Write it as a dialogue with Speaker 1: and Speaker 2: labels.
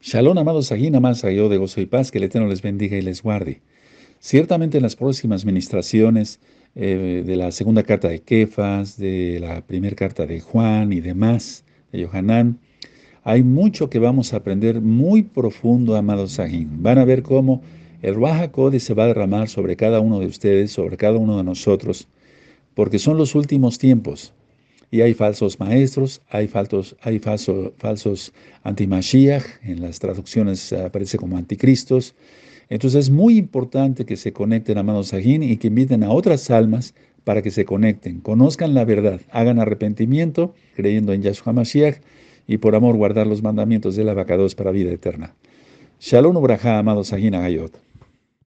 Speaker 1: Shalom, amados, Sahin, más yo oh, de gozo y paz, que el Eterno les bendiga y les guarde. Ciertamente en las próximas ministraciones eh, de la segunda carta de Kefas, de la primera carta de Juan y demás, de Yohanan, hay mucho que vamos a aprender muy profundo, amados Sahin. Van a ver cómo el Ruajacode se va a derramar sobre cada uno de ustedes, sobre cada uno de nosotros, porque son los últimos tiempos. Y hay falsos maestros, hay, falsos hay falsos antimashiach, en las traducciones aparece como anticristos. Entonces es muy importante que se conecten, amados Sahin, y que inviten a otras almas para que se conecten, conozcan la verdad, hagan arrepentimiento, creyendo en Yahshua Mashiach, y por amor guardar los mandamientos de la para vida eterna. Shalom Ubraja, amados Sahin Agayot.